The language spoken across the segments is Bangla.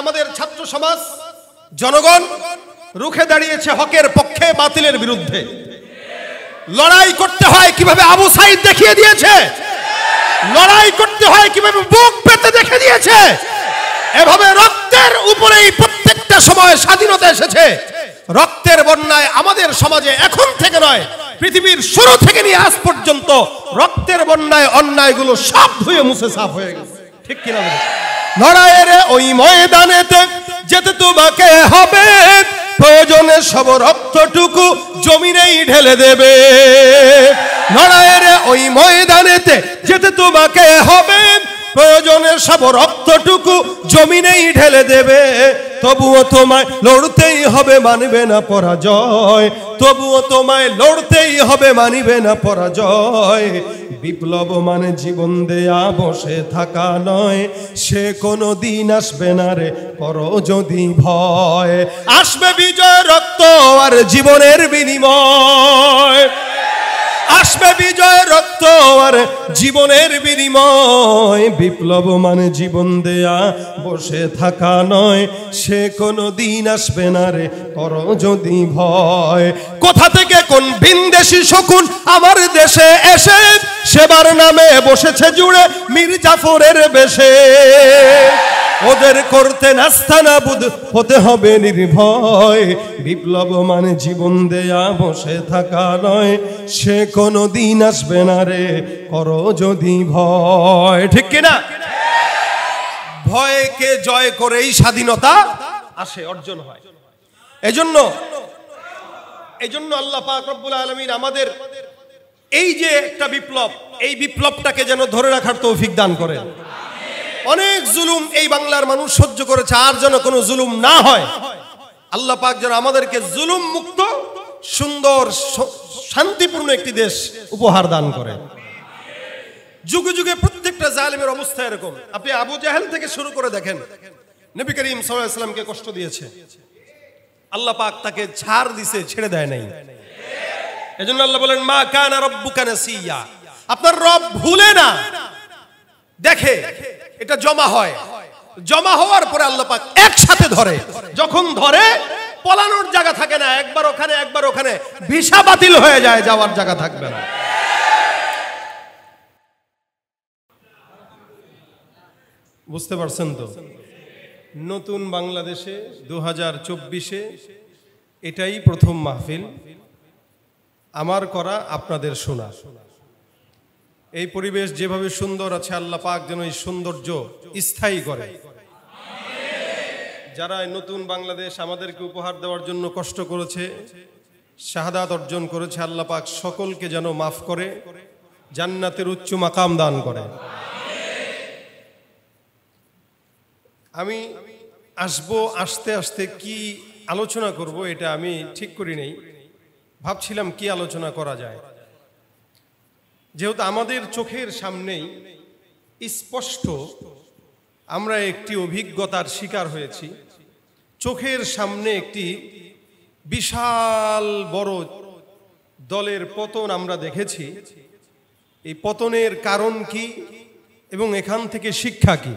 আমাদের ছাত্র সমাজ জনগণ রুখে দাঁড়িয়েছে হকের পক্ষে বাতিলের বিরুদ্ধে লড়াই করতে হয় কিভাবে আবু সাইদ দেখিয়ে দিয়েছে লড়াই করতে হয় কিভাবে বুক পেতে দেখে দিয়েছে এভাবে রক্তের উপরেই প্রত্যেকটা সময় স্বাধীনতা এসেছে রক্তের বন্যায় আমাদের সমাজে এখন থেকে নয় পৃথিবীর শুরু থেকে নিয়ে আজ পর্যন্ত রক্তের বন্যায় অন্যায়গুলো সব ধুয়ে মুছে সাফ হয়ে গেছে ঠিক কিনা লড়াইয়ের ওই ময়দানেতে যেতে তোমাকে হবে প্রয়োজনে সব রক্তটুকু জমিনেই ঢেলে দেবে লড়াইয়ের ওই ময়দানেতে যেতে তোমাকে হবে প্রয়োজনে সব রক্তটুকু জমিনেই ঢেলে দেবে তবুও তোমায় লড়তেই হবে মানবে না পরাজয় তবুও তোমায় লড়তেই হবে মানিবে না পরাজয় বিপ্লব মানে জীবন দেয়া বসে থাকা নয় সে কোনো দিন আসবে না রে কর যদি ভয় আসবে বিজয় রক্ত আর জীবনের বিনিময় আসবে বিজয় রক্ত আর জীবনের বিনিময় বিপ্লব মানে জীবন দেয়া বসে থাকা নয় সে কোনো দিন আসবে না রে কর যদি ভয় কোথা থেকে কোন ভিনদেশি শকুন আমার দেশে এসে সেবার নামে বসেছে জুড়ে মির জাফরের বেশে ওদের করতে নাস্তানা বুধ হতে হবে নির্ভয় বিপ্লব মানে জীবন দেয়া বসে থাকা নয় সে কোনো দিন আসবে না রে করো যদি ভয় ঠিক কিনা ভয়কে জয় করেই স্বাধীনতা আসে অর্জন হয় এজন্য এজন্য আল্লাহ পাক রব্বুল আলমিন আমাদের এই যে একটা বিপ্লব এই বিপ্লবটাকে যেন ধরে রাখার তৌফিক দান করেন অনেক জুলুম এই বাংলার মানুষ সহ্য করেছে আর যেন কোনো জুলুম না হয় আল্লাহ পাক যেন আমাদেরকে জুলুম মুক্ত সুন্দর শান্তিপূর্ণ একটি দেশ উপহার দান করে যুগে যুগে প্রত্যেকটা জালেমের অবস্থা এরকম আপনি আবু জাহেল থেকে শুরু করে দেখেন নবী করিম সাল্লামকে কষ্ট দিয়েছে আল্লাহ পাক তাকে ছাড় দিছে ছেড়ে দেয় নাই এজন্য আল্লাহ বলেন মা কানা রব্বু কানা সিয়া আপনার রব ভুলে না দেখে এটা জমা হয় জমা হওয়ার পরে আল্লাপাক একসাথে ধরে যখন ধরে পলানোর জায়গা থাকে না একবার ওখানে একবার ওখানে ভিসা বাতিল হয়ে যায় যাওয়ার জায়গা থাকবে না বুঝতে পারছেন তো নতুন বাংলাদেশে দু হাজার চব্বিশে এটাই প্রথম মাহফিল আমার করা আপনাদের শোনা এই পরিবেশ যেভাবে সুন্দর আছে আল্লাহ পাক যেন এই সৌন্দর্য স্থায়ী করে যারা এই নতুন বাংলাদেশ আমাদেরকে উপহার দেওয়ার জন্য কষ্ট করেছে শাহাদাত অর্জন করেছে আল্লাহ পাক সকলকে যেন মাফ করে জান্নাতের উচ্চ মাকাম দান করে আমি আসব আসতে আসতে কি আলোচনা করব এটা আমি ঠিক করি নেই ভাবছিলাম কি আলোচনা করা যায় যেহেতু আমাদের চোখের সামনেই স্পষ্ট আমরা একটি অভিজ্ঞতার শিকার হয়েছি চোখের সামনে একটি বিশাল বড় দলের পতন আমরা দেখেছি এই পতনের কারণ কি এবং এখান থেকে শিক্ষা কি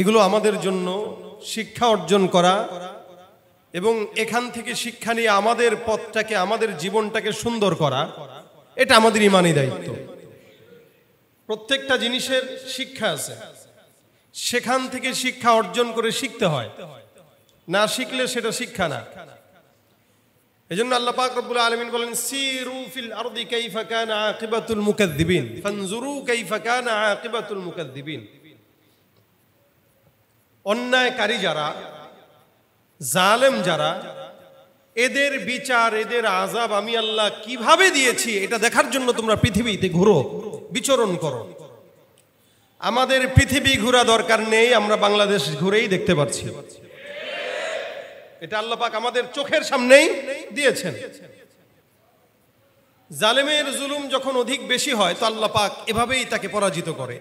এগুলো আমাদের জন্য শিক্ষা অর্জন করা এবং এখান থেকে শিক্ষা নিয়ে আমাদের পথটাকে আমাদের জীবনটাকে সুন্দর করা এটা আমাদের ইমানই দায়িত্ব প্রত্যেকটা জিনিসের শিক্ষা আছে সেখান থেকে শিক্ষা অর্জন করে শিখতে হয় না শিখলে সেটা শিক্ষা না এই জন্য আল্লাহ পাক রব্বুল আলমিন বলেন সিরু ফিল আরদি কাইফা কানা আকিবাতুল মুকাদ্দিবিন ফানজুরু কাইফা কানা আকিবাতুল মুকাদ্দিবিন অন্যায়কারী যারা জালেম যারা এদের বিচার এদের আজাব আমি আল্লাহ কিভাবে দিয়েছি এটা দেখার জন্য তোমরা পৃথিবীতে ঘুরো বিচরণ করো আমাদের পৃথিবী ঘুরা দরকার নেই আমরা বাংলাদেশ ঘুরেই দেখতে পাচ্ছি এটা আল্লাপাক আমাদের চোখের সামনেই দিয়েছেন জালেমের জুলুম যখন অধিক বেশি হয় তো আল্লাপাক এভাবেই তাকে পরাজিত করে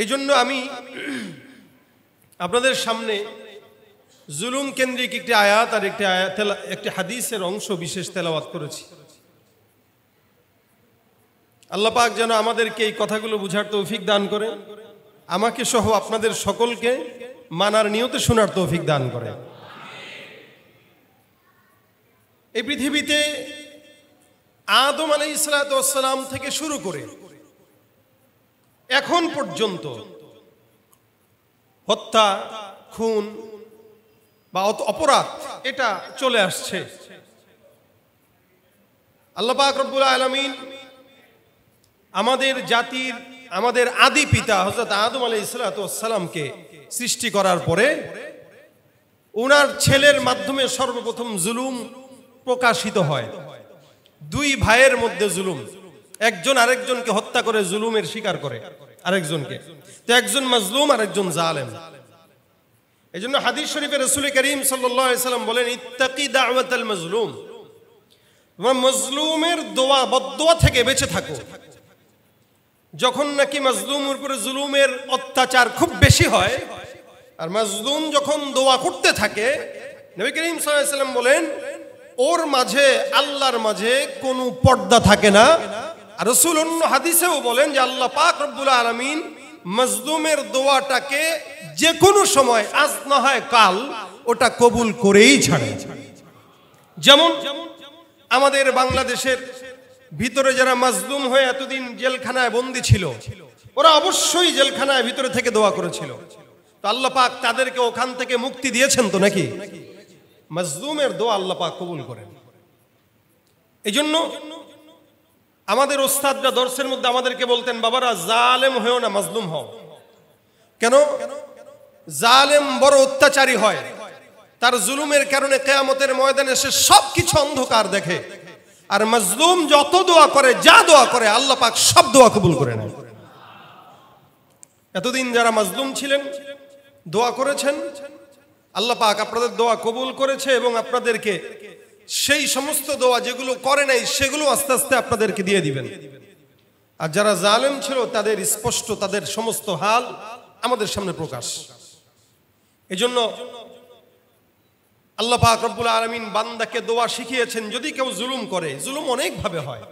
এই জন্য আমি আপনাদের সামনে জুলুম কেন্দ্রিক একটি আয়াত আর একটি আয়াত একটি হাদিসের অংশ বিশেষ তেলাওয়াত করেছি আল্লাহ পাক যেন আমাদেরকে এই কথাগুলো বুঝার তৌফিক দান করে আমাকে সহ আপনাদের সকলকে মানার নিয়তে শোনার তৌফিক দান করে এই পৃথিবীতে আদম আলাই ইসলাতাম থেকে শুরু করে এখন পর্যন্ত হত্যা খুন বা অপরাধ এটা চলে আসছে আল্লাহ আকরবুল আলমিন আমাদের জাতির আমাদের আদি পিতা হজরত আদম আলী ইসলাতামকে সৃষ্টি করার পরে ওনার ছেলের মাধ্যমে সর্বপ্রথম জুলুম প্রকাশিত হয় দুই ভাইয়ের মধ্যে জুলুম একজন আরেকজনকে হত্যা করে জুলুমের শিকার করে আরেকজনকে তো একজন মাজলুম আরেকজন জালেম এই জন্য হাদিস শরীফে রসুল করিম সাল্লাম বলেন ইত্তাকি দাওয়াতাল মজলুম তোমরা মজলুমের দোয়া বদোয়া থেকে বেঁচে থাকো যখন নাকি মজলুমের উপরে জুলুমের অত্যাচার খুব বেশি হয় আর মজলুম যখন দোয়া করতে থাকে নবী করিম সাল্লাম বলেন ওর মাঝে আল্লাহর মাঝে কোনো পর্দা থাকে না আর রসুল অন্য হাদিসেও বলেন যে আল্লাহ পাক রব্বুল আলমিন মজলুমের দোয়াটাকে যে কোনো সময় আজ না হয় কাল ওটা কবুল করেই ছাড়ে যেমন আমাদের বাংলাদেশের ভিতরে যারা মজলুম হয়ে এতদিন জেলখানায় বন্দি ছিল ওরা অবশ্যই জেলখানায় ভিতরে থেকে দোয়া করেছিল তো আল্লাহ পাক তাদেরকে ওখান থেকে মুক্তি দিয়েছেন তো নাকি মজলুমের দোয়া আল্লাহ পাক কবুল করেন এই জন্য আমাদের ওস্তাদরা দর্শের মধ্যে আমাদেরকে বলতেন বাবারা জালেম হয়েও না মাজলুম হও কেন জালেম বড় অত্যাচারী হয় তার জুলুমের কারণে কেয়ামতের ময়দানে সে সব কিছু অন্ধকার দেখে আর মাজলুম যত দোয়া করে যা দোয়া করে আল্লাহ পাক সব দোয়া কবুল করে নেয় এতদিন যারা মাজলুম ছিলেন দোয়া করেছেন আল্লাহ পাক আপনাদের দোয়া কবুল করেছে এবং আপনাদেরকে সেই সমস্ত দোয়া যেগুলো করে নাই সেগুলো আস্তে আস্তে আপনাদেরকে দিয়ে দিবেন আর যারা জালেম ছিল তাদের স্পষ্ট তাদের সমস্ত হাল আমাদের সামনে প্রকাশ এজন্য আল্লাহ পাক আলমিন বান্দাকে দোয়া শিখিয়েছেন যদি কেউ জুলুম করে জুলুম অনেকভাবে হয়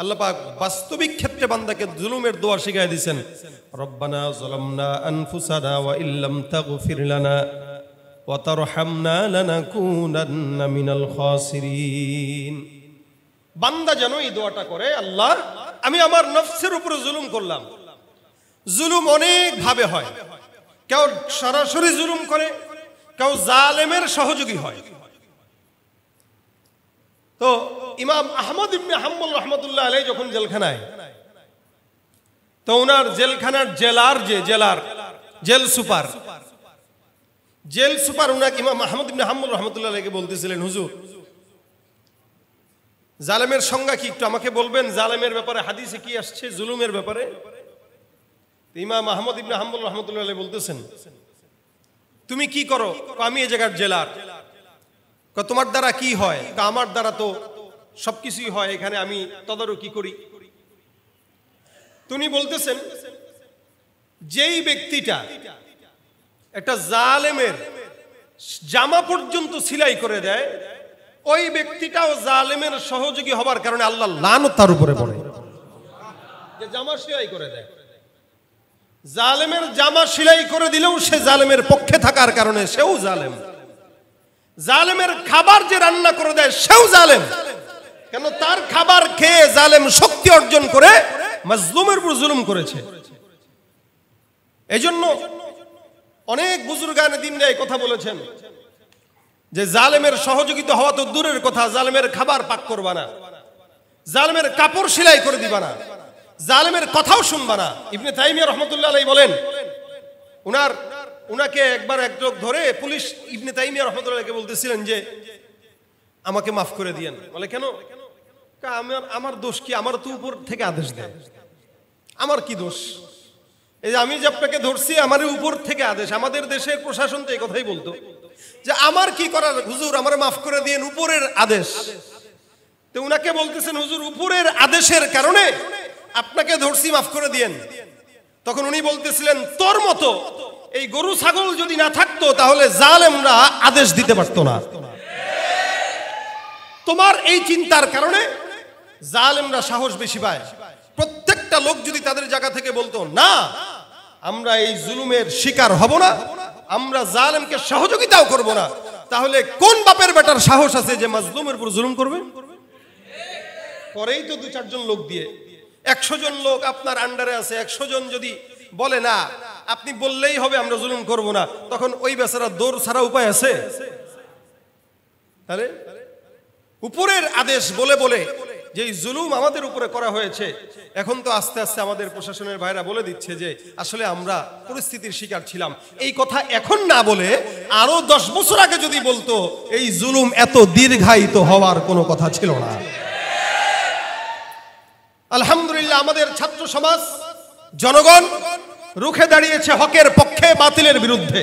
আল্লাহ বাস্তবিক ক্ষেত্রে বান্দাকে জুলুমের দোয়া শিখাই দিয়েছেন রব্বানা জলামনা আনফুসানা ওয়া ইল্লাম তাগফির লানা ওয়াতারহামনা লানাকুনান্না মিনাল খাসিরিন বান্দা যেন এই দোয়াটা করে আল্লাহ আমি আমার নফসের উপরে জুলুম করলাম জুলুম অনেক ভাবে হয় কেউ সরাসরি জুলুম করে কেউ জালেমের সহযোগী হয় তো ইমাম আহমদ ইবনে আহমুল রহমতুল্লাহ আলাই যখন জেলখানায় তো ওনার জেলখানার জেলার যে jailer jail super jail super উনাক ইমাম মাহমুদ ইবনে হাম্মুল রহমতুল্লাহ আলাইকে বলতেছিলেন হুজুর জালেমের সংজ্ঞা কি একটু আমাকে বলবেন জালেমের ব্যাপারে হাদিসে কি আসছে জুলুমের ব্যাপারে ইমাম মাহমুদ ইবনে হাম্মুল রহমতুল্লাহ আলাই বলতেছেন তুমি কি করো আমি এ জায়গার জেলার তোমার দ্বারা কি হয় আমার দ্বারা তো সব কিছুই হয় এখানে আমি তদারকি করি তুমি বলতেছেন যেই ব্যক্তিটা একটা জালেমের জামা পর্যন্ত সিলাই করে দেয় ওই ব্যক্তিটাও জালেমের সহযোগী হবার কারণে আল্লাহ লান তার উপরে পড়ে জামা সিলাই করে দেয় জালেমের জামা সিলাই করে দিলেও সে জালেমের পক্ষে থাকার কারণে সেও জালেম জালেমের খাবার যে রান্না করে দেয় সেও জালেম কেন তার খাবার খেয়ে জালেম শক্তি অর্জন করে মজলুমের উপর জুলুম করেছে এজন্য অনেক বুজুর্গান দিন রায় কথা বলেছেন যে জালেমের সহযোগিতা হওয়া তো দূরের কথা জালেমের খাবার পাক করবা না জালেমের কাপড় সেলাই করে দিবা না জালেমের কথাও শুনবা না ইবনে তাইমিয়া রহমতুল্লাহ আলাই বলেন উনার উনাকে একবার একযোগ ধরে পুলিশ ইবনে তাইমিয়া রহমতুল্লাহকে বলতেছিলেন যে আমাকে মাফ করে দিয়েন বলে কেন আমার আমার দোষ কি আমার তো উপর থেকে আদেশ দেয় আমার কি দোষ এই যে আমি যে আপনাকে ধরছি আমার উপর থেকে আদেশ আমাদের দেশের প্রশাসন তো এই কথাই বলতো যে আমার কি করার হুজুর আমার মাফ করে দিয়ে উপরের আদেশ তো উনাকে বলতেছেন হুজুর উপরের আদেশের কারণে আপনাকে ধরছি মাফ করে দিয়েন তখন উনি বলতেছিলেন তোর মতো এই গরু ছাগল যদি না থাকতো তাহলে জালেমরা আদেশ দিতে পারতো না তোমার এই চিন্তার কারণে জালেমরা সাহস বেশি পায় প্রত্যেকটা লোক যদি তাদের জায়গা থেকে বলতো না আমরা এই জুলুমের শিকার হব না আমরা জালেমকে সহযোগিতাও করব না তাহলে কোন বাপের বেটার সাহস আছে যে মাজলুমের উপর জুলুম করবে করেই তো দু চারজন লোক দিয়ে একশো জন লোক আপনার আন্ডারে আছে একশো জন যদি বলে না আপনি বললেই হবে আমরা জুলুম করব না তখন ওই বেচারা দৌড় ছাড়া উপায় আছে উপরের আদেশ বলে বলে যে এই জুলুম আমাদের উপরে করা হয়েছে এখন তো আস্তে আস্তে আমাদের প্রশাসনের ভাইরা বলে দিচ্ছে যে আসলে আমরা পরিস্থিতির শিকার ছিলাম এই কথা এখন না বলে আরও দশ বছর আগে যদি বলতো এই জুলুম এত দীর্ঘায়িত হওয়ার কোনো কথা ছিল না আলহামদুলিল্লাহ আমাদের ছাত্র সমাজ জনগণ রুখে দাঁড়িয়েছে হকের পক্ষে বাতিলের বিরুদ্ধে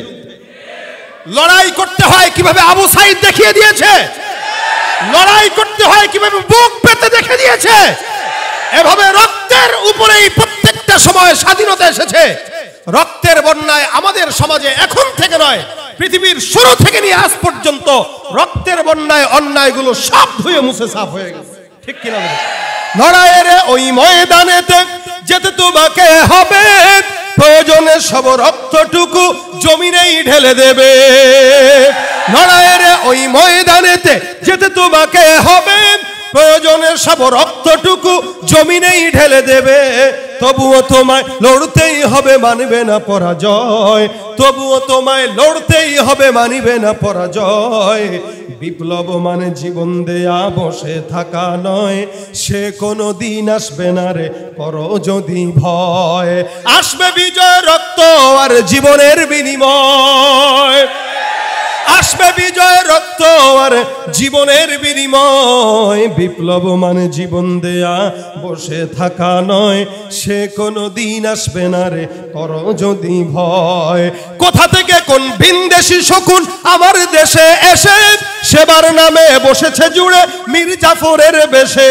লড়াই করতে হয় কিভাবে আবু সাইদ দেখিয়ে দিয়েছে লড়াই করতে হয় কিভাবে বুক পেতে দেখে দিয়েছে এভাবে রক্তের উপরেই প্রত্যেকটা সময় স্বাধীনতা এসেছে রক্তের বন্যায় আমাদের সমাজে এখন থেকে নয় পৃথিবীর শুরু থেকে নিয়ে আজ পর্যন্ত রক্তের বন্যায় অন্যায়গুলো সব ধুয়ে মুছে সাফ হয়ে গেছে ঠিক কিনা লড়াইয়ের ওই ময়দানেতে যেতে তোমাকে হবে প্রয়োজনে সব রক্তটুকু জমিনেই ঢেলে দেবে লড়াইয়ের ওই ময়দানেতে যেতে তোমাকে হবে প্রয়োজনের সব রক্তটুকু জমিনেই ঢেলে দেবে তবুও তোমায় লড়তেই হবে মানবে না পরাজয় তবুও তোমায় লড়তেই হবে মানিবে না পরাজয় বিপ্লব মানে জীবন দেয়া বসে থাকা নয় সে কোনো দিন আসবে না রে করো যদি ভয় আসবে বিজয় রক্ত আর জীবনের বিনিময় আসবে বিজয় রক্ত আর জীবনের বিনিময় বিপ্লব মানে জীবন দেয়া বসে থাকা নয় সে কোনো দিন আসবে না রে কর যদি ভয় কোথা থেকে কোন বিন্দেশি শকুন আমার দেশে এসে সেবার নামে বসেছে জুড়ে মির জাফরের বেশে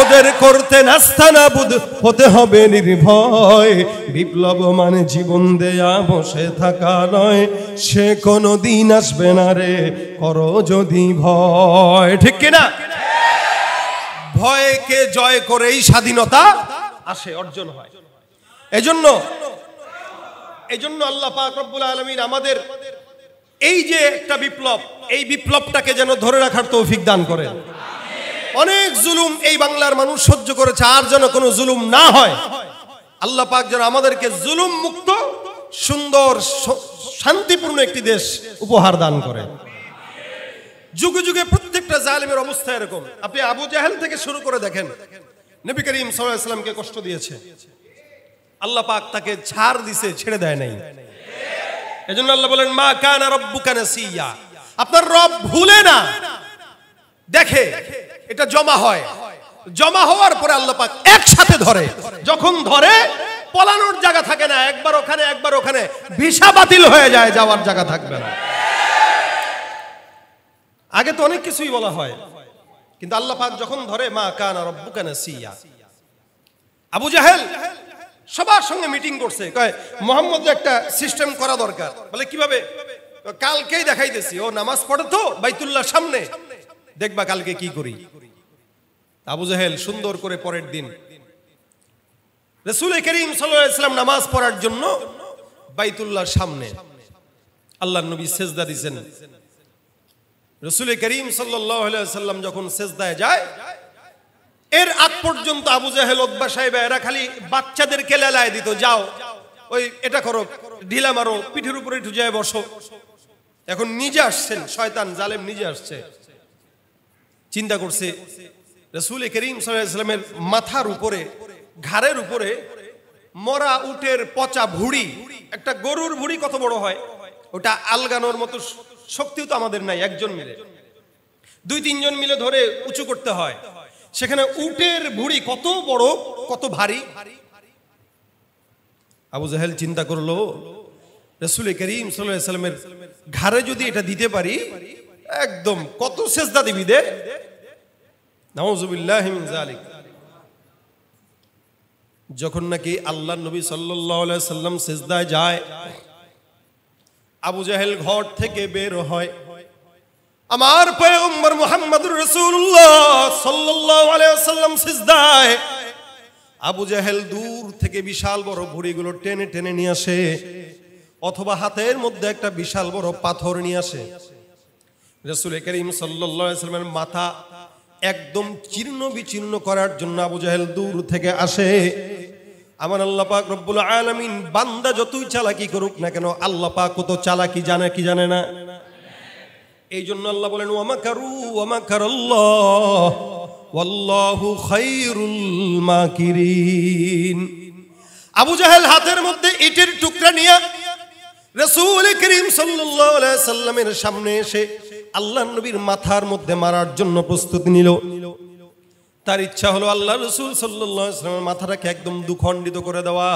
ওদের করতে নাস্তানা বুধ হতে হবে নির্ভয় বিপ্লব মানে জীবন দেয়া বসে থাকা নয় সে কোনো দিন আসবে না রে করো যদি ভয় ঠিক কিনা ভয়কে জয় করেই স্বাধীনতা আসে অর্জন হয় এজন্য এজন্য আল্লাহ পাক রব্বুল আলমিন আমাদের এই যে একটা বিপ্লব এই বিপ্লবটাকে যেন ধরে রাখার তৌফিক দান করেন অনেক জুলুম এই বাংলার মানুষ সহ্য করেছে আর যেন কোনো জুলুম না হয় আল্লাহ পাক যেন আমাদেরকে জুলুম মুক্ত সুন্দর শান্তিপূর্ণ একটি দেশ উপহার দান করে যুগে যুগে প্রত্যেকটা জালিমের অবস্থা এরকম আপনি আবু জাহেল থেকে শুরু করে দেখেন নবী করিম সাল্লামকে কষ্ট দিয়েছে আল্লাহ পাক তাকে ছাড় দিছে ছেড়ে দেয় নাই এজন্য আল্লাহ বলেন মা কানা রব্বু কানা সিয়া আপনার রব ভুলে না দেখে এটা জমা হয় জমা হওয়ার পরে পাক একসাথে ধরে যখন ধরে পলানোর জায়গা থাকে না একবার ওখানে একবার ওখানে ভিসা বাতিল হয়ে যায় যাওয়ার জায়গা থাকবে না আগে তো অনেক কিছুই বলা হয় কিন্তু আল্লাহ পাক যখন ধরে মা কানা রব্বু কানা সিয়া আবু জাহেল সবার সঙ্গে মিটিং করছে কয় মোহাম্মদ একটা সিস্টেম করা দরকার বলে কিভাবে কালকেই দেখাইতেছি ও নামাজ পড়ে তো বাইতুল্লাহ সামনে দেখবা কালকে কি করি আবু জাহেল সুন্দর করে পরের দিন রসুল করিম সাল্লাম নামাজ পড়ার জন্য বাইতুল্লাহর সামনে আল্লাহ নবী সেজদা দিছেন রসুল করিম সাল্লাম যখন সেজদায় যায় এর আগ পর্যন্ত আবু জাহেল ওদ্বা সাহেব এরা খালি বাচ্চাদেরকে লেলায় দিত যাও ওই এটা করো ঢিলা মারো পিঠের উপরে ঢুজায় বসো এখন নিজে আসছেন শয়তান জালেম নিজে আসছে চিন্তা করছে রসুল করিম সাল্লামের মাথার উপরে ঘাড়ের উপরে মরা উটের পচা ভুড়ি একটা গরুর ভুড়ি কত বড় হয় ওটা আলগানোর মতো শক্তিও তো আমাদের নাই একজন মিলে দুই তিনজন মিলে ধরে উঁচু করতে হয় সেখানে উটের ভুড়ি কত বড় কত ভারী আবু জাহেল চিন্তা করলো রসুল করিম সাল্লামের ঘাড়ে যদি এটা দিতে পারি একদম কত সেজদা দিবি দে যখন নাকি আল্লাহ নবী সাল্লাম সেজদায় যায় আবু জাহেল ঘর থেকে বের হয় আমার পয়ম্বর মোহাম্মদ রসুল্লাহ সাল্লাম সেজদায় আবু জাহেল দূর থেকে বিশাল বড় ভুড়িগুলো টেনে টেনে নিয়ে আসে অথবা হাতের মধ্যে একটা বিশাল বড় পাথর নিয়ে আসে রসুল করিম সাল্লামের মাথা একদম চিহ্ন বিচ্ছিন্ন করার জন্য আবু জাহেল দূর থেকে আসে আমার আল্লাহ পাক রব্বুল আলমিন বান্দা যতই চালাকি করুক না কেন আল্লাহ পাক কত চালাকি জানে কি জানে না এই জন্য আল্লাহ বলেন ওমা কারু আবু জাহেল হাতের মধ্যে ইটের টুকরা নিয়ে রসুল করিম সাল্লামের সামনে এসে আল্লাহ নবীর মাথার মধ্যে মারার জন্য প্রস্তুতি নিল তার ইচ্ছা হলো আল্লাহ রসুল সাল্লামের মাথাটাকে একদম দুখণ্ডিত করে দেওয়া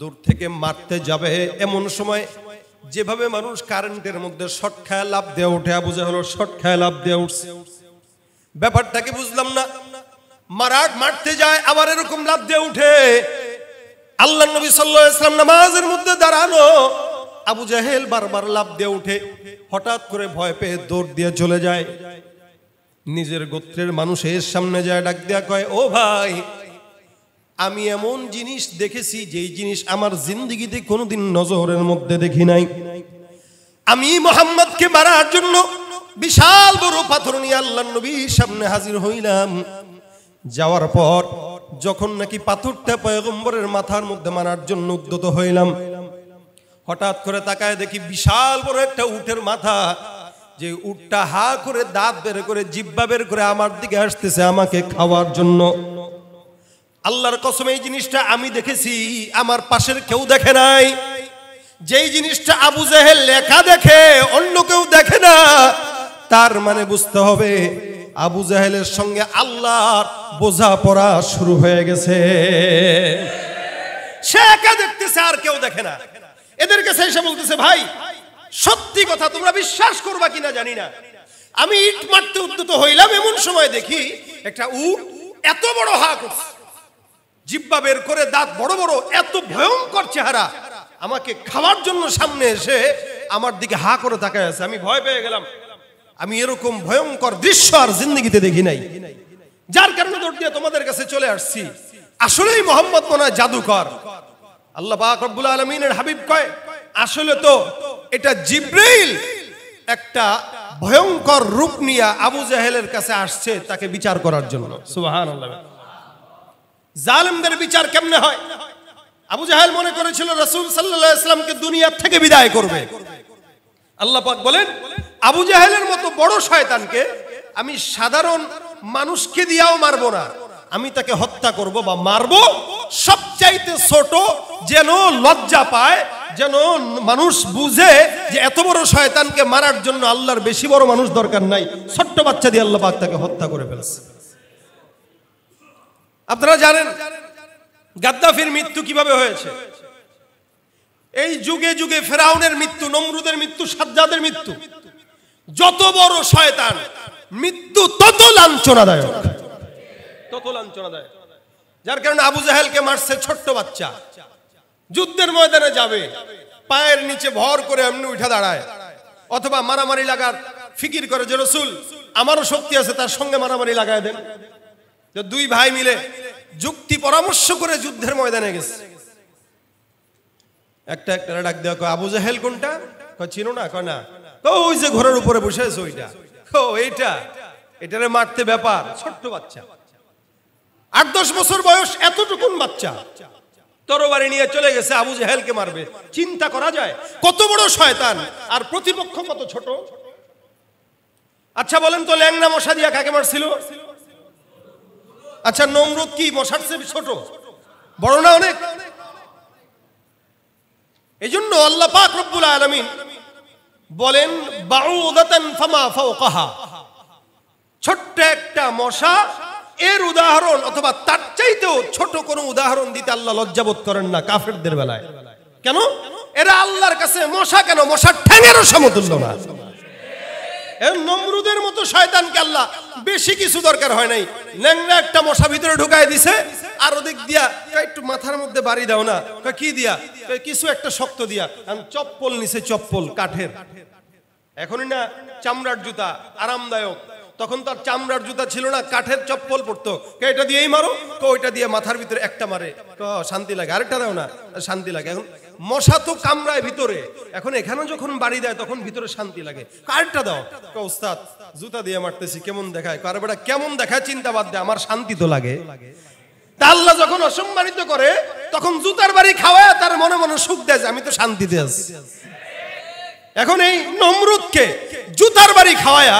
দূর থেকে মারতে যাবে এমন সময় যেভাবে মানুষ কারেন্টের মধ্যে শর্ট খায় লাভ দেওয়া উঠে বোঝা হলো শর্ট খায় লাভ দেওয়া উঠছে ব্যাপারটাকে বুঝলাম না মারাট মারতে যায় আবার এরকম লাভ দিয়ে উঠে আল্লাহ নবী সাল্লাহ ইসলাম নামাজের মধ্যে দাঁড়ানো আবু জাহেল বারবার লাভ দিয়ে উঠে হঠাৎ করে ভয় পেয়ে দৌড় দিয়ে চলে যায় নিজের গোত্রের মানুষের সামনে যায় ডাক দেয়া কয় ও ভাই আমি এমন জিনিস দেখেছি যেই জিনিস আমার জিন্দিগিতে কোনোদিন নজরের মধ্যে দেখি নাই আমি মোহাম্মদকে মারার জন্য বিশাল বড় পাথর নিয়ে আল্লাহ নবীর সামনে হাজির হইলাম যাওয়ার পর যখন নাকি পাথরটা পয়গম্বরের মাথার মধ্যে মারার জন্য উদ্যত হইলাম হঠাৎ করে তাকায় দেখি বিশাল বড় একটা উঠের মাথা যে উটটা হা করে দাঁত বের করে জিব্বা বের করে আমার দিকে আসতেছে আমাকে খাওয়ার জন্য আল্লাহর কসম এই জিনিসটা আমি দেখেছি আমার পাশের কেউ দেখে নাই যেই জিনিসটা আবু জাহেল লেখা দেখে অন্য কেউ দেখে না তার মানে বুঝতে হবে আবু জাহেলের সঙ্গে আল্লাহর বোঝাপড়া শুরু হয়ে গেছে সে একা দেখতেছে আর কেউ দেখে না এদেরকে কাছে এসে বলতেছে ভাই সত্যি কথা তোমরা বিশ্বাস করবা কিনা জানি না আমি ইট মারতে উদ্যত হইলাম এমন সময় দেখি একটা উট এত বড় হা করছে জিব্বা বের করে দাঁত বড় বড় এত ভয়ঙ্কর চেহারা আমাকে খাওয়ার জন্য সামনে এসে আমার দিকে হা করে তাকায় আছে আমি ভয় পেয়ে গেলাম আমি এরকম ভয়ঙ্কর দৃশ্য আর জিন্দগিতে দেখি নাই যার কারণে দৌড় দিয়ে তোমাদের কাছে চলে আসছি আসলেই মোহাম্মদ মনে হয় জাদুকর আল্লাহ পাক আলমিনের হাবিব কয় আসলে তো এটা জিব্রাইল একটা ভয়ঙ্কর রূপ নিয়ে আবু জাহেলের কাছে আসছে তাকে বিচার করার জন্য সুবাহান জালেমদের বিচার কেমনে হয় আবু জাহেল মনে করেছিল রসুল সাল্লাহ ইসলামকে দুনিয়া থেকে বিদায় করবে আল্লাহ পাক বলেন আবু জাহেলের মতো বড় শয়তানকে আমি সাধারণ মানুষকে দিয়াও মারবো না আমি তাকে হত্যা করব বা মারব সবচাইতে ছোট যেন লজ্জা পায় যেন মানুষ বুঝে যে এত বড় শয়তানকে মারার জন্য আল্লাহর বেশি বড় মানুষ দরকার নাই ছোট্ট বাচ্চা দিয়ে আল্লাহ পাক তাকে হত্যা করে ফেলেছে আপনারা জানেন গাদ্দাফির মৃত্যু কিভাবে হয়েছে এই যুগে যুগে ফেরাউনের মৃত্যু নমরুদের মৃত্যু সাজ্জাদের মৃত্যু যত বড় শয়তান মৃত্যু তত লাঞ্ছনাদায়ক তত লাঞ্ছনা দেয় যার কারণে আবু জাহেলকে মারছে ছোট্ট বাচ্চা যুদ্ধের ময়দানে যাবে পায়ের নিচে ভর করে এমনি উঠে দাঁড়ায় অথবা মারামারি লাগার ফিকির করে যে রসুল আমারও শক্তি আছে তার সঙ্গে মারামারি লাগায় দেন দুই ভাই মিলে যুক্তি পরামর্শ করে যুদ্ধের ময়দানে গেছে একটা একটা ডাক দেওয়া কয় আবু জাহেল কোনটা কয় চিনো না কয় না তো ওই যে ঘোড়ার উপরে বসে আছে ওইটা ও এইটা এটারে মারতে ব্যাপার ছোট্ট বাচ্চা আট দশ বছর বয়স এতটুকুন বাচ্চা তরবারি নিয়ে চলে গেছে আবু জেহেলকে মারবে চিন্তা করা যায় কত বড় শয়তান আর প্রতিপক্ষ কত ছোট আচ্ছা বলেন তো ল্যাংনা মশা দিয়া কাকে মারছিল আচ্ছা নমরুদ কি মশার চেয়ে ছোট বড় না অনেক এই জন্য আল্লাহ পাক রব্বুল আলমিন বলেন বাউদাতান ফামা ফাওকাহা ছোট্ট একটা মশা এর উদাহরণ অথবা তার চাইতেও ছোট কোনো উদাহরণ দিতে আল্লাহ লজ্জাবোধ করেন না কাফেরদের বেলায় কেন এরা আল্লাহর কাছে মশা কেন মশার ঠ্যাঙেরও সমতুল্য না নমরুদের মতো শয়তানকে আল্লাহ বেশি কিছু দরকার হয় নাই ন্যাংরা একটা মশা ভিতরে ঢুকায় দিছে আর ওদিক দিয়া একটু মাথার মধ্যে বাড়ি দাও না কি দিয়া কিছু একটা শক্ত দিয়া চপ্পল নিছে চপ্পল কাঠের এখনই না চামড়ার জুতা আরামদায়ক তখন তার চামড়ার জুতা ছিল না কাঠের চপ্পল পড়তো কে এটা দিয়েই মারো কে ওইটা দিয়ে মাথার ভিতরে একটা মারে ক শান্তি লাগে আরেকটা দাও না শান্তি লাগে এখন মশা তো কামড়ায় ভিতরে এখন এখানে যখন বাড়ি দেয় তখন ভিতরে শান্তি লাগে কারটা দাও ক ওস্তাদ জুতা দিয়ে মারতেছি কেমন দেখায় কার বেটা কেমন দেখায় চিন্তা বাদ দেয় আমার শান্তি তো লাগে আল্লাহ যখন অসম্মানিত করে তখন জুতার বাড়ি খাওয়ায় তার মনে মনে সুখ দেয় আমি তো শান্তি দেয় এখন এই নমরুদকে জুতার বাড়ি খাওয়ায়া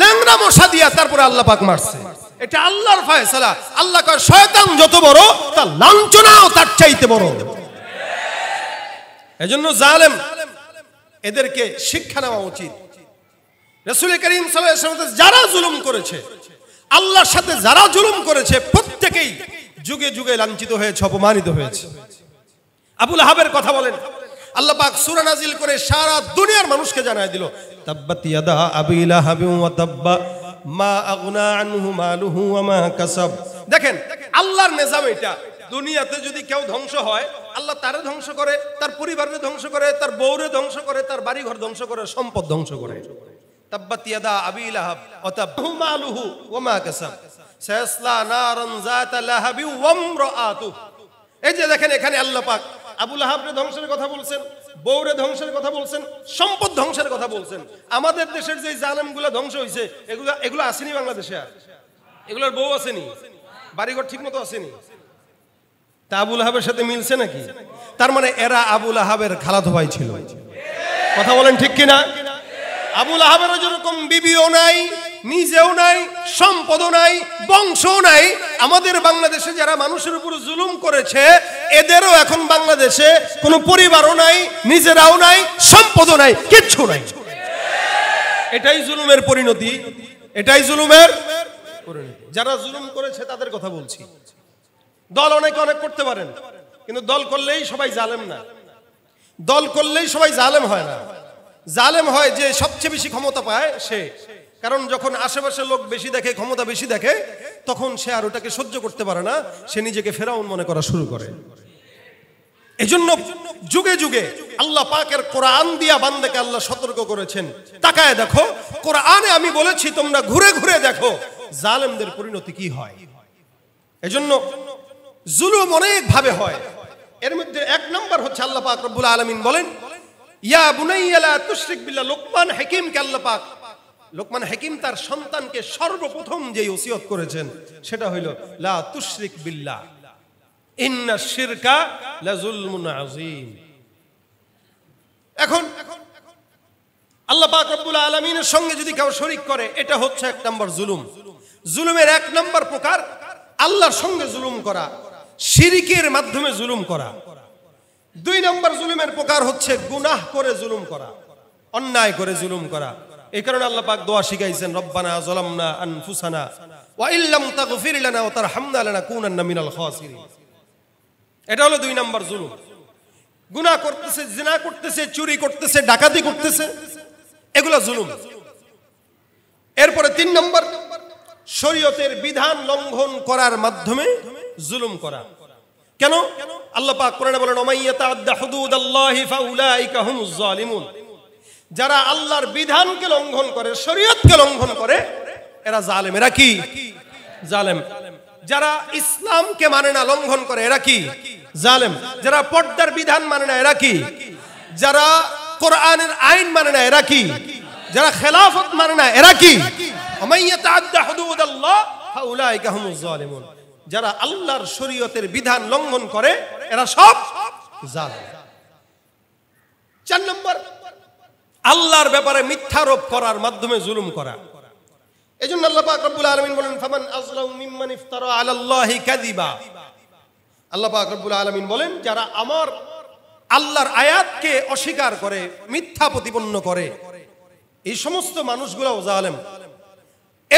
ল্যাংরা মশা দিয়া তারপরে আল্লাহ পাক মারছে এটা আল্লাহর ফয়সালা আল্লাহ কয় শয়তান যত বড় তার লাঞ্ছনাও তার চাইতে বড় এজন্য জালেম এদেরকে শিক্ষা নেওয়া উচিত রসুল করিম সাল্লাহ যারা জুলুম করেছে আল্লাহর সাথে যারা জুলুম করেছে প্রত্যেকেই যুগে যুগে লাঞ্ছিত হয়েছে অপমানিত হয়েছে আবুল আহাবের কথা বলেন আল্লাপাক সুরা নাজিল করে সারা দুনিয়ার মানুষকে জানাই দিল দেখেন আল্লাহর নেজাম এটা দুনিয়াতে যদি কেউ ধ্বংস হয় আল্লাহ তারে ধ্বংস করে তার পরিবারে ধ্বংস করে তার বউরে ধ্বংস করে তার বাড়িঘর ধ্বংস করে সম্পদ ধ্বংস করে মালুহু এই যে দেখেন এখানে আল্লাপাক আবুল আহাবরে ধ্বংসের কথা বলছেন বৌরে ধ্বংসের কথা বলছেন সম্পদ ধ্বংসের কথা বলছেন আমাদের দেশের যে জালেমগুলো ধ্বংস হয়েছে এগুলো এগুলো আসেনি বাংলাদেশে আর এগুলোর বউ আসেনি বাড়িঘর ঠিক মতো আসেনি তা আবুল আহাবের সাথে মিলছে নাকি তার মানে এরা আবুল আহাবের খালা ধোবাই ছিল কথা বলেন ঠিক কিনা আবুল ওই যেরকম বিবিও নাই নিজেও নাই সম্পদ নাই বংশও নাই আমাদের বাংলাদেশে যারা মানুষের উপর জুলুম করেছে এদেরও এখন বাংলাদেশে কোনো পরিবারও নাই নিজেরাও নাই সম্পদও নাই কিচ্ছু নাই এটাই জুলুমের পরিণতি এটাই জুলুমের পরিণতি যারা জুলুম করেছে তাদের কথা বলছি দল অনেকে অনেক করতে পারেন কিন্তু দল করলেই সবাই জালেম না দল করলেই সবাই জালেম হয় না জালেম হয় যে সবচেয়ে বেশি ক্ষমতা পায় সে কারণ যখন আশেপাশে লোক বেশি দেখে ক্ষমতা বেশি দেখে তখন সে আর ওটাকে সহ্য করতে পারে না সে নিজেকে ফেরাউন মনে করা শুরু করে এজন্য যুগে যুগে আল্লাহ পাকের কোরআন দিয়া বান্দাকে আল্লাহ সতর্ক করেছেন তাকায় দেখো কোরআনে আমি বলেছি তোমরা ঘুরে ঘুরে দেখো জালেমদের পরিণতি কি হয় এজন্য জুলুম অনেক ভাবে হয় এর মধ্যে এক নম্বর হচ্ছে আল্লাহ পাক রব্বুল আলমিন বলেন ইয়া বুনাইয়ালা তুশরিক বিল্লাহ লোকমান হাকিমকে আল্লাহ পাক লোকমান হাকিম তার সন্তানকে সর্বপ্রথম যে ওসিয়ত করেছেন সেটা হইল লা তুশরিক বিল্লাহ ইন্না শিরকা লাজুলমুন আযীম এখন আল্লাহ পাক রব্বুল আলামিনের সঙ্গে যদি কেউ শরিক করে এটা হচ্ছে এক নম্বর জুলুম জুলুমের এক নম্বর প্রকার আল্লাহর সঙ্গে জুলুম করা শিরিকের মাধ্যমে জুলুম করা দুই নম্বর জুলুমের প্রকার হচ্ছে গুনাহ করে জুলুম করা অন্যায় করে জুলুম করা এই কারণে আল্লাহ পাক দোয়া শিখাইছেন রব্বানা জলামনা আনফুসানা ওয়া ইল্লাম তাগফির লানা ওয়া তারহামনা মিনাল খাসিরিন এটা হলো দুই নাম্বার জুলুম গুনাহ করতেছে জিনা করতেছে চুরি করতেছে ডাকাতি করতেছে এগুলো জুলুম এরপরে তিন নম্বর শরীয়তের বিধান লঙ্ঘন করার মাধ্যমে জুলুম করা কেন আল্লাহ পাক কোরআনে বলেন ওমাইয়াতা আদ্দা হুদুদাল্লাহি ফাউলাইকা হুমুজ জালিমুন যারা আল্লাহর বিধানকে লঙ্ঘন করে শরীয়তকে লঙ্ঘন করে এরা জালেম এরা কি জালেম যারা ইসলামকে মানে না লঙ্ঘন করে এরা কি জালেম যারা পর্দার বিধান মানে না এরা কি যারা কোরআনের আইন মানে না এরা কি যারা খেলাফত মানে না এরা কি যারা আল্লাহর শরীয়তের বিধান লঙ্ঘন করে এরা সব জালেম চার নম্বর আল্লাহর ব্যাপারে মিথ্যারোপ করার মাধ্যমে জুলুম করা এই জন্য আল্লাহ পাক রব্বুল আলমিন বলেন ফামান আজলাউ মিম্মান ইফতারা আলাল্লাহি কাযিবা আল্লাহ পাক রব্বুল আলমিন বলেন যারা আমার আল্লাহর আয়াতকে অস্বীকার করে মিথ্যা প্রতিপন্ন করে এই সমস্ত মানুষগুলাও জালেম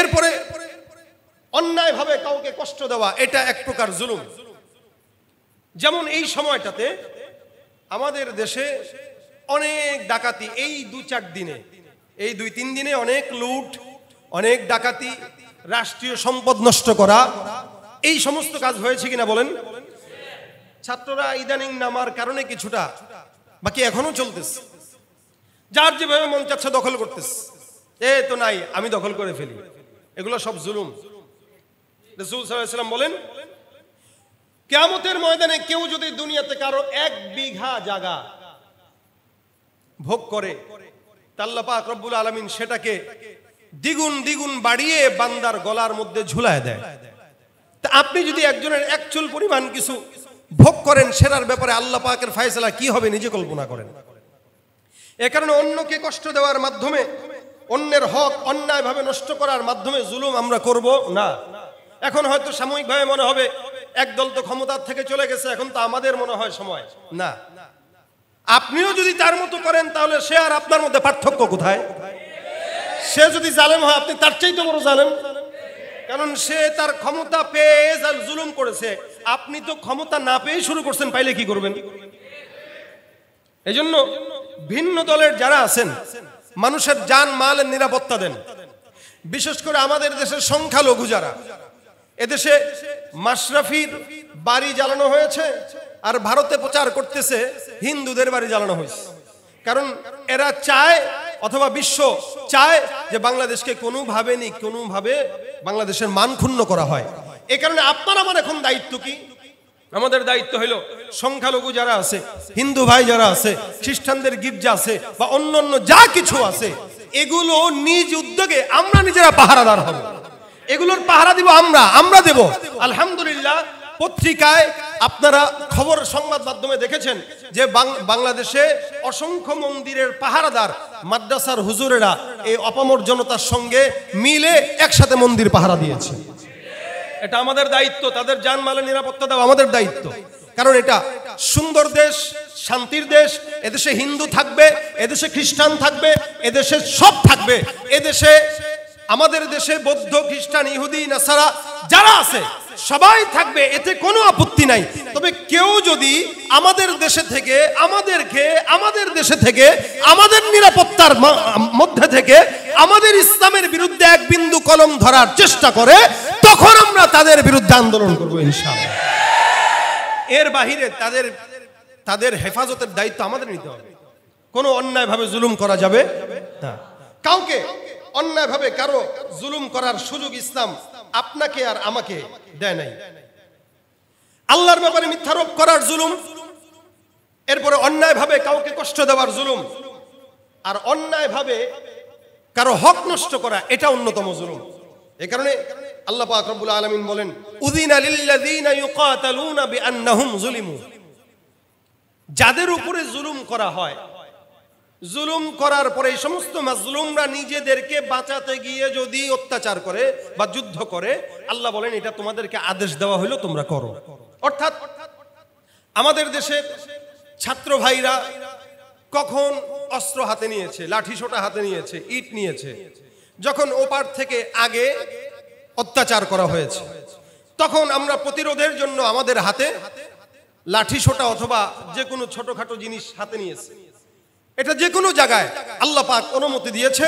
এরপরে অন্যায়ভাবে কাউকে কষ্ট দেওয়া এটা এক প্রকার জুলুম যেমন এই সময়টাতে আমাদের দেশে অনেক ডাকাতি এই দু চার দিনে এই দুই তিন দিনে অনেক লুট অনেক ডাকাতি রাষ্ট্রীয় সম্পদ নষ্ট করা এই সমস্ত কাজ হয়েছে কিনা বলেন ছাত্ররা ইদানিং নামার কারণে কিছুটা বাকি এখনো চলতেছে যার যেভাবে মন চাচ্ছে দখল করতেছে এ তো নাই আমি দখল করে ফেলি এগুলো সব জুলুম বলেন কেয়ামতের ময়দানে কেউ যদি দুনিয়াতে কারো এক বিঘা জায়গা ভোগ করে তাল্লাপাক রব্বুল আলমিন সেটাকে দ্বিগুণ দ্বিগুণ বাড়িয়ে বান্দার গলার মধ্যে ঝুলায় দেয় তা আপনি যদি একজনের একচুল পরিমাণ কিছু ভোগ করেন সেটার ব্যাপারে আল্লাহ পাকের ফায়সলা কি হবে নিজে কল্পনা করেন এ কারণে অন্যকে কষ্ট দেওয়ার মাধ্যমে অন্যের হক অন্যায়ভাবে নষ্ট করার মাধ্যমে জুলুম আমরা করব না এখন হয়তো সাময়িকভাবে মনে হবে একদল তো ক্ষমতার থেকে চলে গেছে এখন তো আমাদের মনে হয় সময় না আপনিও যদি তার মতো করেন তাহলে সে আর আপনার মধ্যে পার্থক্য কোথায় সে যদি জালেম হয় আপনি তার চাইতে বড় জালেম কারণ সে তার ক্ষমতা পেয়ে জুলুম করেছে আপনি তো ক্ষমতা না পেয়ে শুরু করছেন পাইলে কি করবেন এই জন্য ভিন্ন দলের যারা আছেন মানুষের যান মালের নিরাপত্তা দেন বিশেষ করে আমাদের দেশের সংখ্যালঘু যারা এদেশে মাশরাফির বাড়ি জ্বালানো হয়েছে আর ভারতে প্রচার করতেছে হিন্দুদের বাড়ি জ্বালানো হয়েছে কারণ এরা চায় অথবা বিশ্ব চায় যে বাংলাদেশকে কোনোভাবে নি কোনোভাবে বাংলাদেশের মান ক্ষুণ্ণ করা হয় এ কারণে আপনার আমার এখন দায়িত্ব কি আমাদের দায়িত্ব হইল সংখ্যালঘু যারা আছে হিন্দু ভাই যারা আছে খ্রিস্টানদের গির্জা আছে বা অন্য অন্য যা কিছু আছে এগুলো নিজ উদ্যোগে আমরা নিজেরা পাহারাদার হব এগুলোর পাহারা দিব আমরা আমরা দেব আলহামদুলিল্লাহ পত্রিকায় আপনারা খবর সংবাদ মাধ্যমে দেখেছেন যে বাংলাদেশে অসংখ্য মন্দিরের পাহারাদার মাদ্রাসার হুজুরেরা এই অপামর জনতার সঙ্গে মিলে একসাথে মন্দির পাহারা দিয়েছে এটা আমাদের দায়িত্ব তাদের যানমালের নিরাপত্তা দেওয়া আমাদের দায়িত্ব কারণ এটা সুন্দর দেশ শান্তির দেশ এদেশে হিন্দু থাকবে এদেশে খ্রিস্টান থাকবে এদেশে সব থাকবে এদেশে আমাদের দেশে বৌদ্ধ খ্রিস্টান ইহুদি নাসারা যারা আছে সবাই থাকবে এতে কোনো আপত্তি নাই তবে কেউ যদি আমাদের দেশে থেকে আমাদেরকে আমাদের দেশে থেকে আমাদের নিরাপত্তার মধ্যে থেকে আমাদের ইসলামের বিরুদ্ধে এক বিন্দু কলম ধরার চেষ্টা করে তখন আমরা তাদের বিরুদ্ধে আন্দোলন করবো ইনশাল এর বাহিরে তাদের তাদের হেফাজতের দায়িত্ব আমাদের নিতে হবে কোনো অন্যায় ভাবে জুলুম করা যাবে কাউকে অন্যায়ভাবে কারো জুলুম করার সুযোগ ইসলাম আপনাকে আর আমাকে দেয় নাই আল্লাহর ব্যাপারে মিথ্যারোপ করার জুলুম এরপরে অন্যায়ভাবে কাউকে কষ্ট দেওয়ার জুলুম আর অন্যায়ভাবে কারো হক নষ্ট করা এটা অন্যতম জুলুম এ কারণে আল্লাহ আকরবুল আলমিন আলামিন বলেন উযিনা লিল্লাযীনা ইউকাতালুনা বিআন্নাহুম যুলিমু যাদের উপরে জুলুম করা হয় জুলুম করার পরে এই সমস্ত মাজলুমরা নিজেদেরকে বাঁচাতে গিয়ে যদি অত্যাচার করে বা যুদ্ধ করে আল্লাহ বলেন এটা তোমাদেরকে আদেশ দেওয়া হইলো তোমরা করো অর্থাৎ আমাদের দেশে ছাত্র ভাইরা কখন অস্ত্র হাতে নিয়েছে লাঠি সোটা হাতে নিয়েছে ইট নিয়েছে যখন ওপার থেকে আগে অত্যাচার করা হয়েছে তখন আমরা প্রতিরোধের জন্য আমাদের হাতে লাঠি সোটা অথবা যে কোনো ছোটখাটো জিনিস হাতে নিয়েছে এটা যে কোনো জায়গায় আল্লাহ পাক অনুমতি দিয়েছে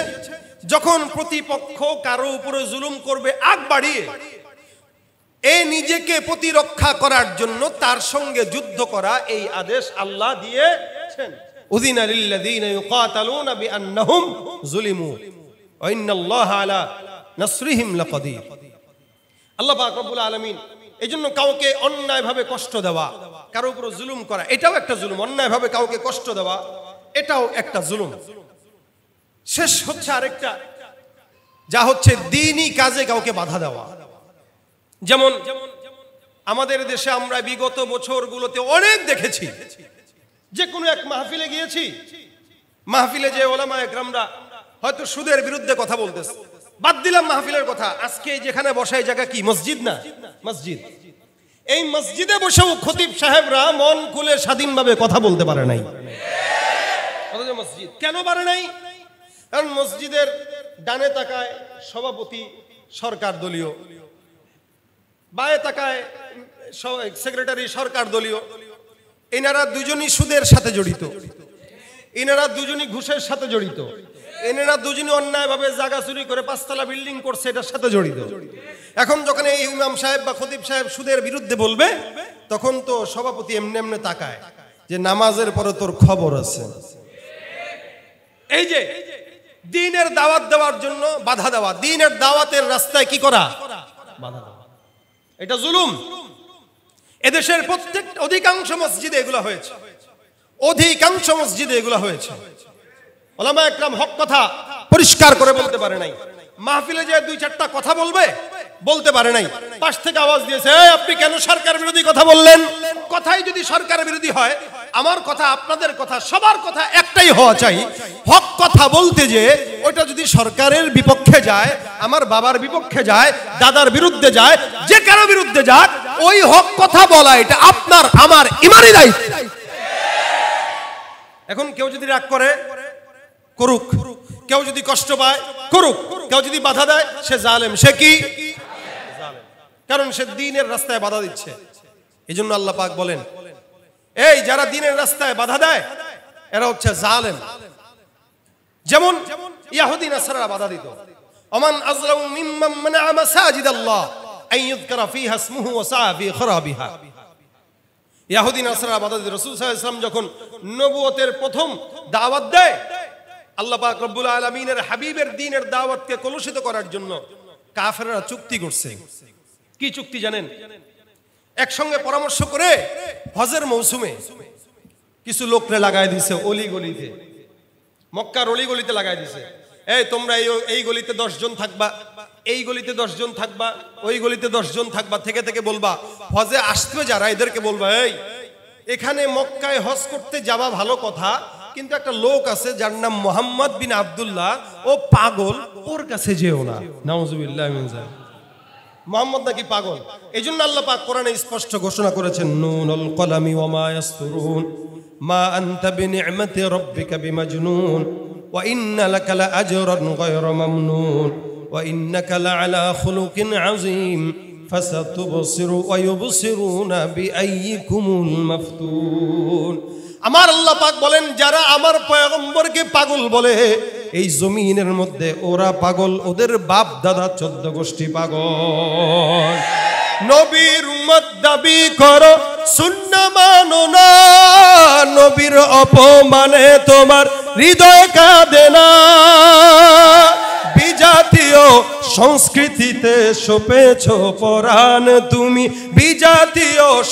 যখন প্রতিপক্ষ কারো উপরে জুলুম করবে আগ বাড়িয়ে এ নিজেকে প্রতিরক্ষা করার জন্য তার সঙ্গে যুদ্ধ করা এই আদেশ আল্লাহ দিয়েছেন উদিন আলিল্লাযীনা ইউকাতালুনা বিআন্নাহুম যুলিমু ওয়া ইন্নাল্লাহা আলা নাসরিহিম লাকাদির আল্লাহ পাক রব্বুল আলামিন এইজন্য কাউকে অন্যায়ভাবে কষ্ট দেওয়া কারো উপর জুলুম করা এটাও একটা জুলুম অন্যায়ভাবে কাউকে কষ্ট দেওয়া এটাও একটা জুলুম শেষ হচ্ছে আরেকটা যা হচ্ছে দিনই কাজে কাউকে বাধা দেওয়া যেমন আমাদের দেশে আমরা বিগত বছরগুলোতে অনেক দেখেছি যে কোনো এক মাহফিলে গিয়েছি মাহফিলে যে ওলামা একরামরা হয়তো সুদের বিরুদ্ধে কথা বলতেছে বাদ দিলাম মাহফিলের কথা আজকে যেখানে বসায় জায়গা কি মসজিদ না মসজিদ এই মসজিদে বসেও খতিব সাহেবরা মন খুলে স্বাধীনভাবে কথা বলতে পারে নাই অথচ মসজিদ কেন পারে নাই কারণ মসজিদের ডানে তাকায় সভাপতি সরকার দলীয় বায়ে তাকায় সেক্রেটারি সরকার দলীয় এনারা দুজনই সুদের সাথে জড়িত এনারা দুজনই ঘুষের সাথে জড়িত এনারা দুজনই অন্যায়ভাবে জাগা চুরি করে পাঁচতলা বিল্ডিং করছে এটার সাথে জড়িত এখন যখন এই ইমাম সাহেব বা খতিব সাহেব সুদের বিরুদ্ধে বলবে তখন তো সভাপতি এমনি এমনি তাকায় যে নামাজের পরে তোর খবর আছে এই যে দিনের দাওয়াত দেওয়ার জন্য বাধা দেওয়া দিনের দাওয়াতের রাস্তায় কি করা বাধা দেওয়া এটা জুলুম এদেশের প্রত্যেক অধিকাংশ মসজিদে এগুলো হয়েছে অধিকাংশ মসজিদে এগুলো হয়েছে ওলামা একরাম হক কথা পরিষ্কার করে বলতে পারে নাই মাহফিলে যে দুই চারটা কথা বলবে বলতে পারে নাই পাশ থেকে আওয়াজ দিয়েছে আপনি কেন সরকার বিরোধী কথা বললেন কথাই যদি সরকার বিরোধী হয় আমার কথা আপনাদের কথা সবার কথা একটাই হওয়া চাই হক কথা বলতে যে ওটা যদি সরকারের বিপক্ষে যায় আমার বাবার বিপক্ষে যায় দাদার বিরুদ্ধে যায় যে কারো বিরুদ্ধে যাক ওই হক কথা বলা এটা আপনার আমার ইমারি দায়িত্ব এখন কেউ যদি রাগ করে করুক কেউ যদি কষ্ট পায় করুক কেউ যদি বাধা দেয় সে জালেম সে কি কারণ সে দিনের রাস্তায় বাধা দিচ্ছে এই জন্য আল্লাহ পাক বলেন এই যারা দিনের রাস্তায় বাধা দেয় এরা হচ্ছে জালেম যেমন ইয়াহুদিন আসারা বাধা দিত অমান আজরাউ মিম্মাম মানা মাসাজিদ আল্লাহ আই ইউযকারা ফিহা ইসমুহু ওয়া সাআ ফি খরাবিহা ইয়াহুদিন আসারা বাধা দিত রাসূল সাল্লাল্লাহু আলাইহি ওয়াসাল্লাম যখন নবুয়তের প্রথম দাওয়াত দেয় আল্লাহ পাক রব্বুল আলামিনের হাবিবের দ্বীনের দাওয়াতকে কলুষিত করার জন্য কাফেররা চুক্তি করছে কি চুক্তি জানেন একসঙ্গে পরামর্শ করে হজের মৌসুমে কিছু লোকরে লাগাই দিছে অলি গলিতে মক্কার অলি গলিতে লাগাই দিছে এই তোমরা এই এই গলিতে দশজন থাকবা এই গলিতে দশজন থাকবা ওই গলিতে দশজন থাকবা থেকে থেকে বলবা হজে আসবে যারা এদেরকে বলবা এই এখানে মক্কায় হজ করতে যাওয়া ভালো কথা কিন্তু একটা লোক আছে যার নাম মোহাম্মদ বিন আবদুল্লাহ ও পাগল ওর কাছে যেও না নাউজুবিল্লাহ মোহাম্মদ নাকি পাগল এই জন্য আল্লাহ পাক কোরআনে স্পষ্ট ঘোষণা করেছেন নুনুল কলামি ওমায়াসুরুন মা আনতা বিনিমতি রাব্বিকা বিমাজনুন ওয়া ইন্না লাকা লাআজরান গায়রা মামনুন ওয়া ইন্নাকা লাআলা খুলুকিন আযীম ওয়া ويبصرون بأيكم মাফতুন আমার আল্লাহ পাক বলেন যারা আমার পয়গম্বরকে পাগল বলে এই জমিনের মধ্যে ওরা পাগল ওদের বাপ দাদা চোদ্দ গোষ্ঠী পাগল নবীর উম্মত দাবি করো শূন্য মানো না নবীর অপমানে তোমার হৃদয় কাঁদে না বিজাতীয় সংস্কৃতিতে সোপেছ পরাণ তুমি বিজা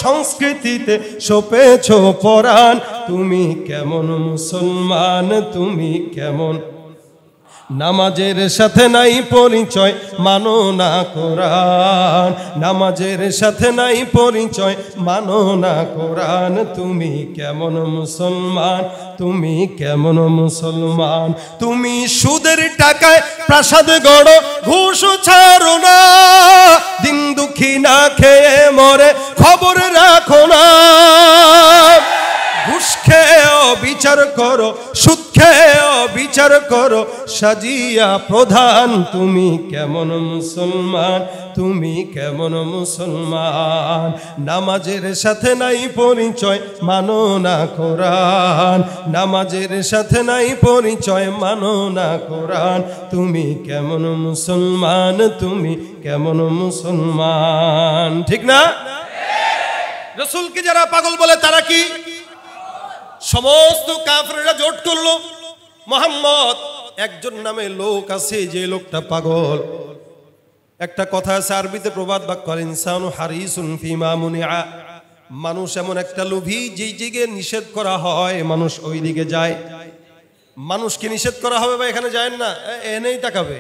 সংস্কৃতিতে সপেছ পরাণ তুমি কেমন মুসলমান তুমি কেমন নামাজের সাথে নাই পরিচয় মানো না কোরআন নামাজের সাথে নাই পরিচয় মানো না কোরআন তুমি কেমন মুসলমান তুমি কেমন মুসলমান তুমি সুদের টাকায় প্রাসাদ গড়ো ঘুষ ছাড়ো না দিন দুঃখী না খেয়ে মরে খবর রাখো না ঘুষ বিচার করো সুখে বিচার করো সাজিয়া প্রধান তুমি কেমন মুসলমান তুমি কেমন মুসলমান নামাজের সাথে নাই পরিচয় মানো না কোরআন নামাজের সাথে নাই পরিচয় মানো না কোরআন তুমি কেমন মুসলমান তুমি কেমন মুসলমান ঠিক না রসুলকে যারা পাগল বলে তারা কি সমস্ত কাফরেরা জোট করলো মোহাম্মদ একজন নামে লোক আছে যে লোকটা পাগল একটা কথা আছে আরবিতে প্রবাদ বাক্য ইনসানু হারিসুন ফিমা মুনিআ মানুষ এমন একটা লোভী যেই দিকে নিষেধ করা হয় মানুষ ওই দিকে যায় মানুষকে নিষেধ করা হবে বা এখানে যায় না এনেই তাকাবে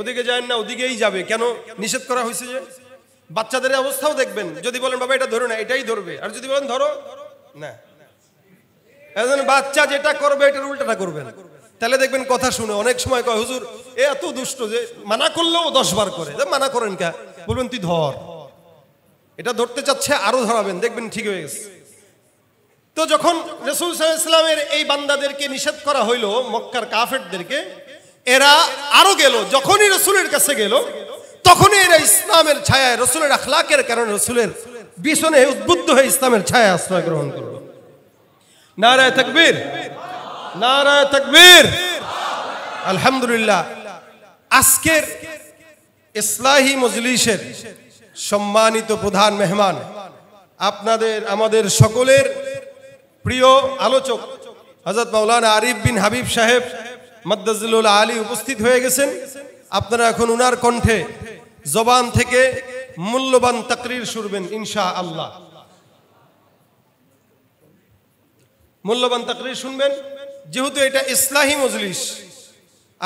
ওদিকে যায় না ওদিকেই যাবে কেন নিষেধ করা হয়েছে যে বাচ্চাদের অবস্থাও দেখবেন যদি বলেন বাবা এটা ধরো না এটাই ধরবে আর যদি বলেন ধরো না একজন বাচ্চা যেটা করবে এটার উল্টাটা করবে না তাহলে দেখবেন কথা শুনে অনেক সময় কয় হুজুর এ এত দুষ্ট যে মানা করলেও দশ বার করে মানা করেন কে বলবেন তুই ধর এটা ধরতে চাচ্ছে আরো ধরাবেন দেখবেন ঠিক হয়ে গেছে তো যখন রসুল ইসলামের এই বান্দাদেরকে নিষেধ করা হইল মক্কার কাফেরদেরকে এরা আরো গেল যখনই রসুলের কাছে গেল তখনই এরা ইসলামের ছায়ায় রসুলের আখলাকের কারণে রসুলের বিষণে উদ্বুদ্ধ হয়ে ইসলামের ছায়া আশ্রয় গ্রহণ করলো নারায় তকবীর নারায় তকবীর আলহামদুলিল্লাহ আজকের ইসলাহী মজলিসের সম্মানিত প্রধান মেহমান আপনাদের আমাদের সকলের প্রিয় আলোচক হজরত মৌলানা আরিফ বিন হাবিব সাহেব মদ্দাজুল আলী উপস্থিত হয়ে গেছেন আপনারা এখন উনার কণ্ঠে জবান থেকে মূল্যবান তাকরির শুনবেন ইনশা আল্লাহ মূল্যবান তাকরির শুনবেন যেহেতু এটা ইসলাহী মজলিস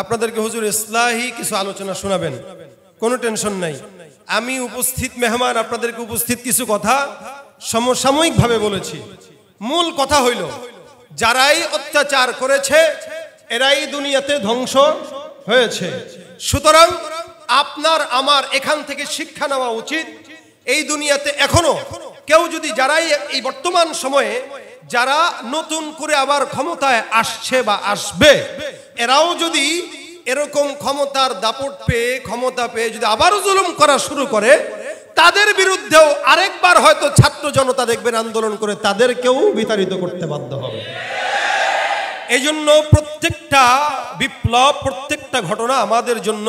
আপনাদেরকে হুজুর ইসলাহী কিছু আলোচনা শোনাবেন কোনো টেনশন নাই আমি উপস্থিত মেহমান আপনাদেরকে উপস্থিত কিছু কথা সমসাময়িকভাবে বলেছি মূল কথা হইল যারাই অত্যাচার করেছে এরাই দুনিয়াতে ধ্বংস হয়েছে সুতরাং আপনার আমার এখান থেকে শিক্ষা নেওয়া উচিত এই দুনিয়াতে এখনো কেউ যদি যারাই এই বর্তমান সময়ে যারা নতুন করে আবার ক্ষমতায় আসছে বা আসবে এরাও যদি এরকম ক্ষমতার দাপট পেয়ে ক্ষমতা পেয়ে যদি আবারও জুলুম করা শুরু করে তাদের বিরুদ্ধেও আরেকবার হয়তো ছাত্র জনতা দেখবেন আন্দোলন করে তাদেরকেও বিতাড়িত করতে বাধ্য হবে এই জন্য প্রত্যেকটা বিপ্লব প্রত্যেকটা ঘটনা আমাদের জন্য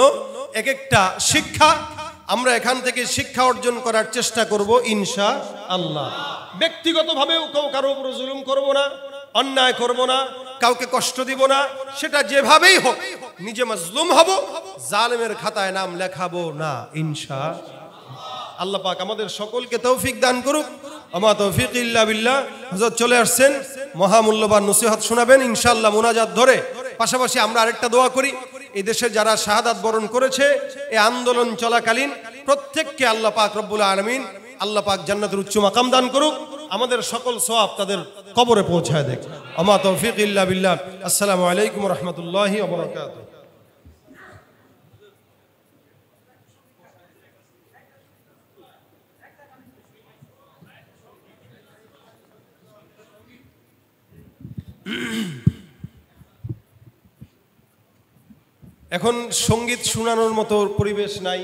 এক একটা শিক্ষা আমরা এখান থেকে শিক্ষা অর্জন করার চেষ্টা করব ইনশা আল্লাহ ব্যক্তিগতভাবেও কেউ কারো উপর জুলুম করবো না অন্যায় করব না কাউকে কষ্ট দিব না সেটা যেভাবেই হোক নিজে মজলুম হব জালেমের খাতায় নাম লেখাবো না ইনশা আল্লাহ পাক আমাদের সকলকে তৌফিক দান করুক আমা তৌফিক ইল্লা বিল্লাহ চলে আসছেন মহামূল্যবান নসিহত শোনাবেন ইনশাআল্লাহ মোনাজাত ধরে পাশাপাশি আমরা আরেকটা দোয়া করি এদেশে যারা শাহাদাত বরণ করেছে এ আন্দোলন চলাকালীন প্রত্যেককে আল্লাহ পাক রব্বুল আলমিন আল্লাহ পাক জান্নাতের উচ্চ মাকাম দান করুক আমাদের সকল সব তাদের কবরে পৌঁছায় দেখ আমা তৌফিক ইল্লা বিল্লাহ আসসালামু আলাইকুম রহমতুল্লাহ Mm-hmm. এখন সঙ্গীত শোনানোর মতো পরিবেশ নাই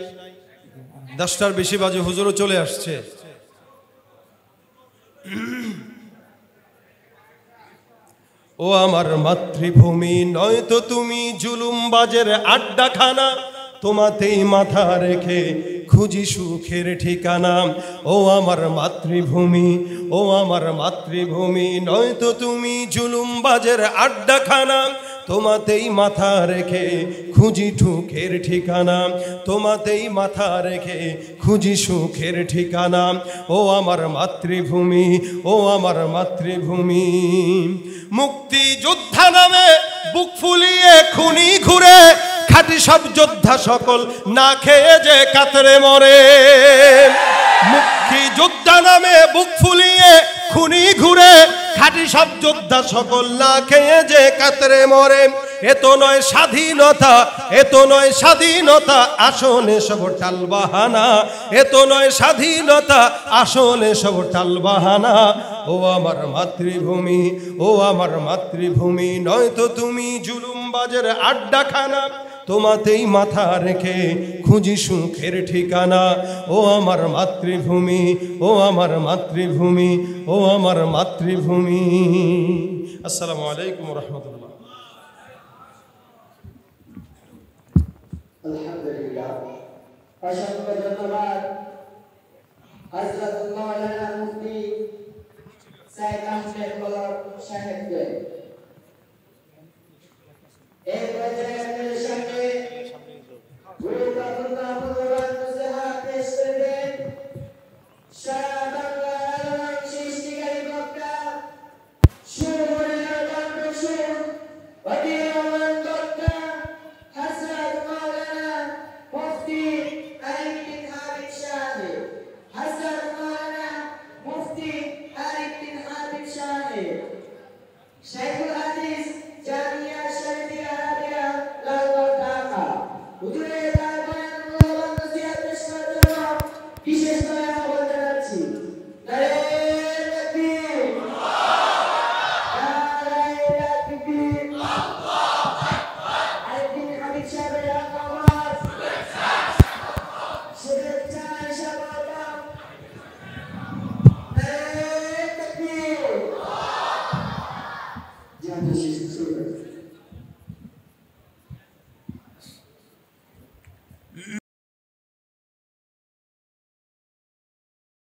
দশটার বেশি বাজে হুজুরও চলে আসছে ও আমার মাতৃভূমি নয় তো তুমি জুলুম বাজের আড্ডাখানা তোমাতেই মাথা রেখে খুঁজি সুখের ঠিকানা ও আমার মাতৃভূমি ও আমার মাতৃভূমি নয় তো তুমি জুলুম বাজের আড্ডাখানা তোমাতেই মাথা রেখে খুঁজি ঠুকের ঠিকানা তোমাতেই মাথা রেখে খুঁজি সুখের ঠিকানা ও আমার মাতৃভূমি ও আমার মাতৃভূমি মুক্তি যোদ্ধা নামে বুক ফুলিয়ে খুনি ঘুরে খাটি সব যোদ্ধা সকল না খেয়ে যে কাতরে মরে মুক্তি যোদ্ধা নামে বুক ফুলিয়ে খুনি ঘুরে খাটি সব যোদ্ধা সকল না খেয়ে যে কাতরে মরে এত নয় স্বাধীনতা এত নয় স্বাধীনতা আসনে সব বাহানা এত নয় স্বাধীনতা আসনে সব বাহানা ও আমার মাতৃভূমি ও আমার মাতৃভূমি নয়তো তুমি জুলুমবাজের আড্ডাখানা তোমাতেই মাথা রেখে খুঁজি সুখের ঠিকানা ও আমার মাতৃভূমি ও আমার মাতৃভূমি ও আমার মাতৃভূমি আসসালামু আলাইকুম রহমতুল্লাহ এই